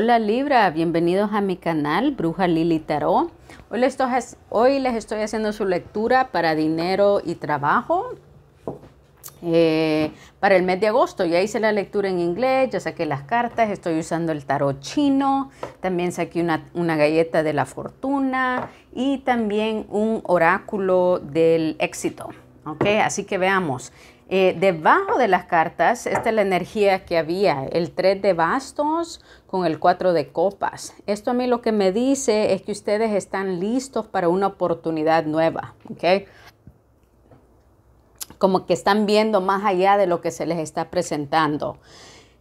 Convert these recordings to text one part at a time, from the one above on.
Hola Libra, bienvenidos a mi canal Bruja Lili Tarot. Hoy les, estoy, haciendo su lectura para dinero y trabajo eh, para el mes de agosto. Ya hice la lectura en inglés, ya saqué las cartas, estoy usando el tarot chino, también saqué una, una galleta de la fortuna y también un oráculo del éxito. ¿Ok? Así que veamos. Eh, debajo de las cartas, esta es la energía que había, el 3 de bastos con el 4 de copas. Esto a mí lo que me dice es que ustedes están listos para una oportunidad nueva, ¿ok? Como que están viendo más allá de lo que se les está presentando.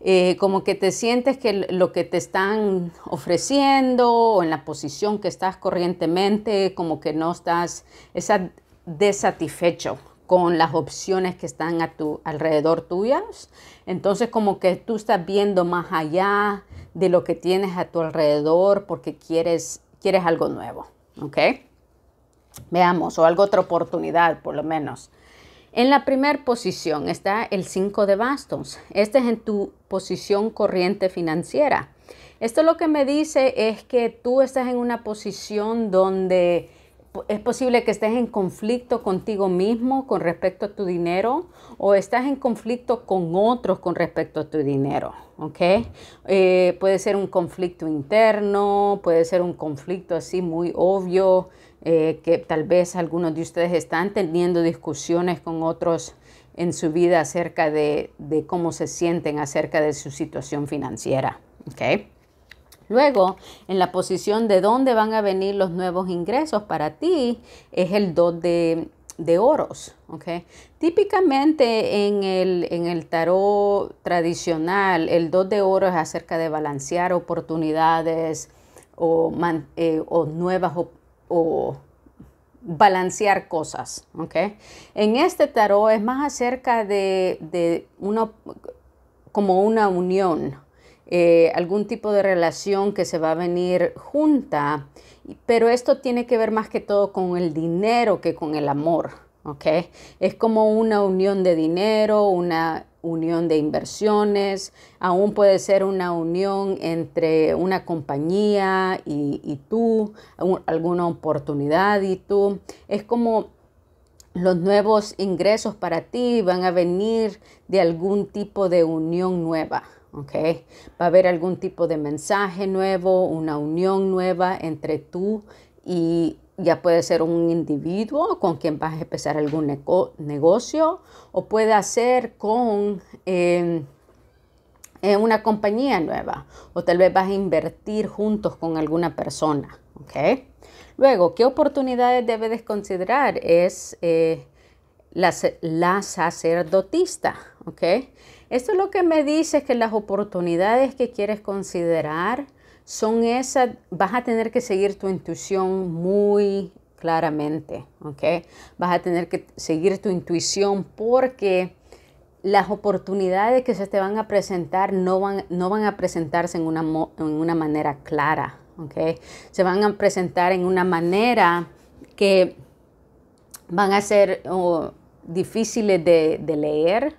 Eh, como que te sientes que lo que te están ofreciendo o en la posición que estás corrientemente, como que no estás, estás desatisfecho, con las opciones que están a tu alrededor tuyas. Entonces como que tú estás viendo más allá de lo que tienes a tu alrededor porque quieres, quieres algo nuevo, ¿ok? Veamos, o algo otra oportunidad por lo menos. En la primera posición está el 5 de bastos. Este es en tu posición corriente financiera. Esto lo que me dice es que tú estás en una posición donde es posible que estés en conflicto contigo mismo con respecto a tu dinero o estás en conflicto con otros con respecto a tu dinero, ¿ok? Eh, puede ser un conflicto interno, puede ser un conflicto así muy obvio, eh, que tal vez algunos de ustedes están teniendo discusiones con otros en su vida acerca de, de cómo se sienten acerca de su situación financiera, ¿ok? Luego, en la posición de dónde van a venir los nuevos ingresos para ti es el 2 de, oros. Típicamente en el, en el tarot tradicional, el 2 de oro es acerca de balancear oportunidades o, eh, nuevas o, balancear cosas. En este tarot es más acerca de, de como una unión eh, algún tipo de relación que se va a venir junta, pero esto tiene que ver más que todo con el dinero que con el amor, ¿ok? Es como una unión de dinero, una unión de inversiones, aún puede ser una unión entre una compañía y, tú, alguna oportunidad y tú. Es como los nuevos ingresos para ti van a venir de algún tipo de unión nueva, ¿ok? Va a haber algún tipo de mensaje nuevo, una unión nueva entre tú y ya puede ser un individuo con quien vas a empezar algún negocio o puede ser con em, eh, una compañía nueva o tal vez vas a invertir juntos con alguna persona, ¿ok? Luego, ¿qué oportunidades debes considerar? Es eh, la, la sacerdotista, ¿ok? Esto es lo que me dice que las oportunidades que quieres considerar son esas, vas a tener que seguir tu intuición muy claramente, ¿ok? Vas a tener que seguir tu intuición porque las oportunidades que se te van a presentar no van, no van a presentarse en una, en una manera clara, ¿ok? Se van a presentar en una manera que van a ser difíciles de leer,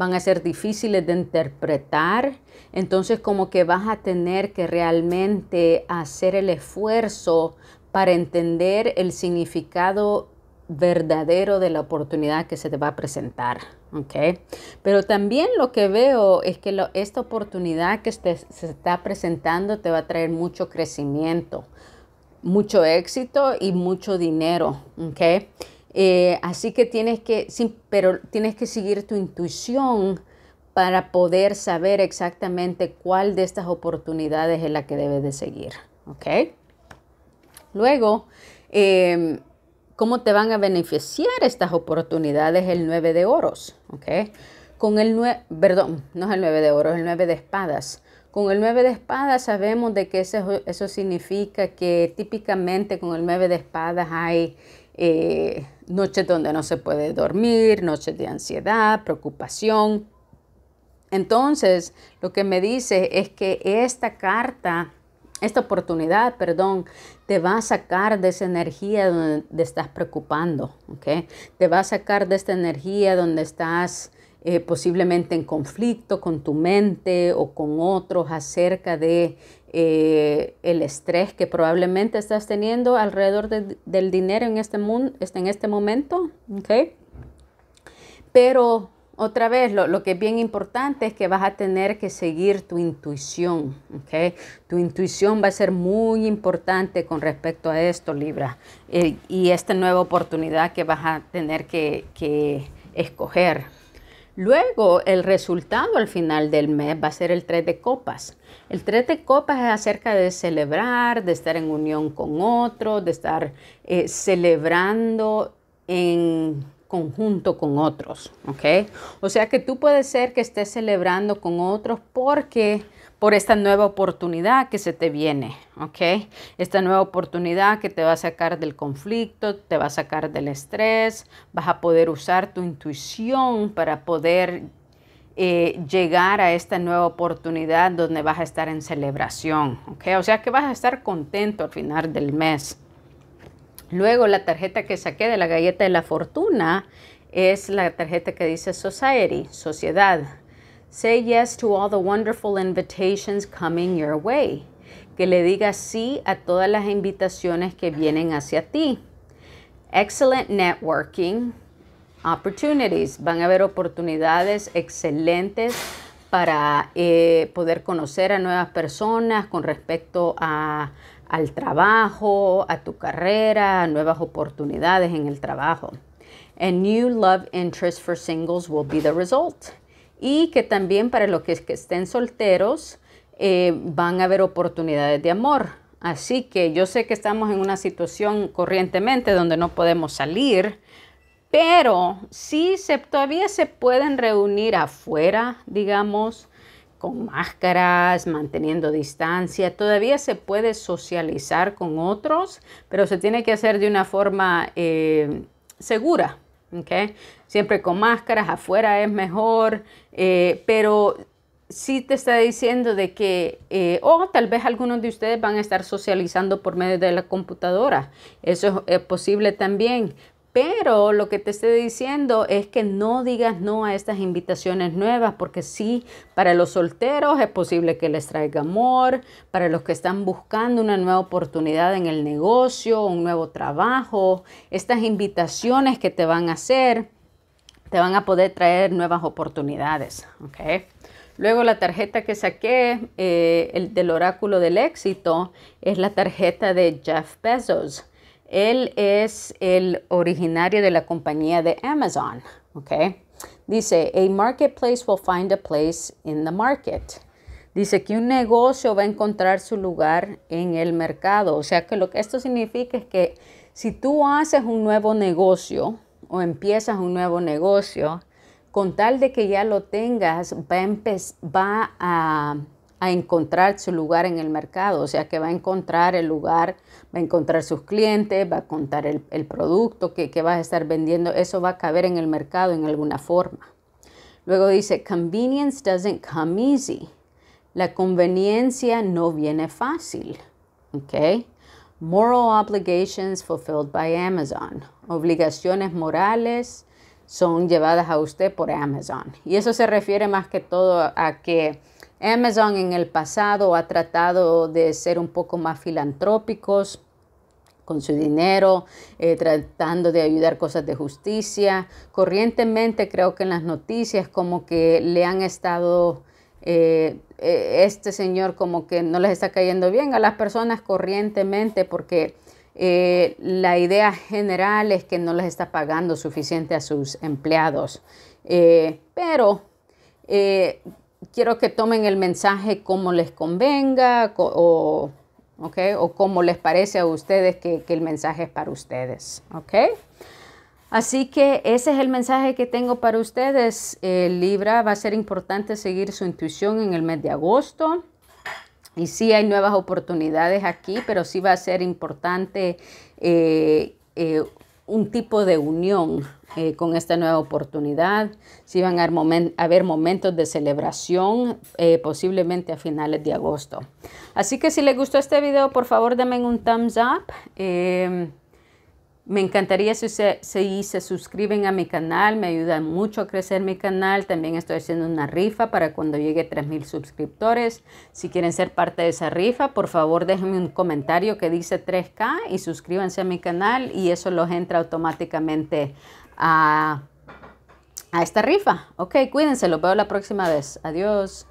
van a ser difíciles de interpretar. Entonces como que vas a tener que realmente hacer el esfuerzo para entender el significado verdadero de la oportunidad que se te va a presentar. ¿okay? Pero también lo que veo es que esta oportunidad que se está presentando te va a traer mucho crecimiento, mucho éxito y mucho dinero. ¿okay? Eh, así que tienes que, sí, pero tienes que seguir tu intuición para poder saber exactamente cuál de estas oportunidades es la que debes de seguir. ¿Ok? Luego, em, ¿cómo te van a beneficiar estas oportunidades el 9 de oros? ¿Ok? Con el 9, perdón, no es el 9 de oros, el 9 de espadas. Con el 9 de espadas sabemos de que eso significa que típicamente con el 9 de espadas hay eh, noches donde no se puede dormir, noches de ansiedad, preocupación. Entonces, lo que me dice es que esta carta, esta oportunidad, perdón, te va a sacar de esa energía donde estás preocupando, ¿ok? Te va a sacar de esta energía donde estás eh, posiblemente en conflicto con tu mente o con otros acerca de eh, el estrés que probablemente estás teniendo alrededor del dinero en este, mundo, este, en este momento. Okay. Pero otra vez, lo, lo, que es bien importante es que vas a tener que seguir tu intuición. ¿okay? Tu intuición va a ser muy importante con respecto a esto, Libra, eh, y esta nueva oportunidad que vas a tener que, que escoger. Luego, el resultado al final del mes va a ser el 3 de copas. El 3 de copas es acerca de celebrar, de estar en unión con otros, de estar eh, celebrando en conjunto con otros, O sea que tú puedes ser que estés celebrando con otros porque por esta nueva oportunidad que se te viene, ¿ok? Esta nueva oportunidad que te va a sacar del conflicto, te va a sacar del estrés, vas a poder usar tu intuición para poder eh, llegar a esta nueva oportunidad donde vas a estar en celebración, ¿ok? O sea que vas a estar contento al final del mes. Luego la tarjeta que saqué de la galleta de la fortuna es la tarjeta que dice Society, Sociedad. Say yes to all the wonderful invitations coming your way. Que le digas sí a todas las invitaciones que vienen hacia ti. Excellent networking opportunities. Van a haber oportunidades excelentes para eh, poder conocer a nuevas personas con respecto a, al trabajo, a tu carrera, nuevas oportunidades en el trabajo. A new love interest for singles will be the result y que también para los que, estén solteros eh, van a haber oportunidades de amor. Así que yo sé que estamos en una situación corrientemente donde no podemos salir, pero sí se, todavía se pueden reunir afuera, digamos, con máscaras, manteniendo distancia. Todavía se puede socializar con otros, pero se tiene que hacer de una forma eh, segura, Okay. Siempre con máscaras, afuera es mejor, eh, pero sí te está diciendo de que, eh, o tal vez algunos de ustedes van a estar socializando por medio de la computadora, eso es eh, posible también, pero lo que te estoy diciendo es que no digas no a estas invitaciones nuevas, porque sí, para los solteros es posible que les traiga amor, para los que están buscando una nueva oportunidad en el negocio, un nuevo trabajo, estas invitaciones que te van a hacer, te van a poder traer nuevas oportunidades. Luego la tarjeta que saqué eh, del oráculo del éxito es la tarjeta de Jeff Bezos. Él es el originario de la compañía de Amazon, ¿ok? Dice, a marketplace will find a place in the market. Dice que un negocio va a encontrar su lugar en el mercado. O sea que lo que esto significa es que si tú haces un nuevo negocio o empiezas un nuevo negocio, con tal de que ya lo tengas, va a a encontrar su lugar en el mercado, o sea que va a encontrar el lugar, va a encontrar sus clientes, va a contar el, producto que, va a estar vendiendo, eso va a caber en el mercado en alguna forma. Luego dice, convenience doesn't come easy. La conveniencia no viene fácil. Okay. Moral obligations fulfilled by Amazon. Obligaciones morales son llevadas a usted por Amazon. Y eso se refiere más que todo a que Amazon en el pasado ha tratado de ser un poco más filantrópicos con su dinero, eh, tratando de ayudar cosas de justicia. Corrientemente creo que en las noticias como que le han estado, eh, eh, este señor como que no les está cayendo bien a las personas corrientemente porque la idea general es que no les está pagando suficiente a sus empleados. pero quiero que tomen el mensaje como les convenga o, okay, o como les parece a ustedes que, el mensaje es para ustedes. Okay? Así que ese es el mensaje que tengo para ustedes. Libra, va a ser importante seguir su intuición en el mes de agosto. Y sí hay nuevas oportunidades aquí, pero sí va a ser importante eh, eh, un tipo de unión, eh, con esta nueva oportunidad, si van a haber, momentos de celebración, eh, posiblemente a finales de agosto. Así que si les gustó este video, por favor denme un thumbs up. Em, me encantaría si se, se, suscriben a mi canal, me ayudan mucho a crecer mi canal. También estoy haciendo una rifa para cuando llegue a 3.000 suscriptores. Si quieren ser parte de esa rifa, por favor déjenme un comentario que dice 3K y suscríbanse a mi canal y eso los entra automáticamente a, a esta rifa. Ok, cuídense, los veo la próxima vez. Adiós.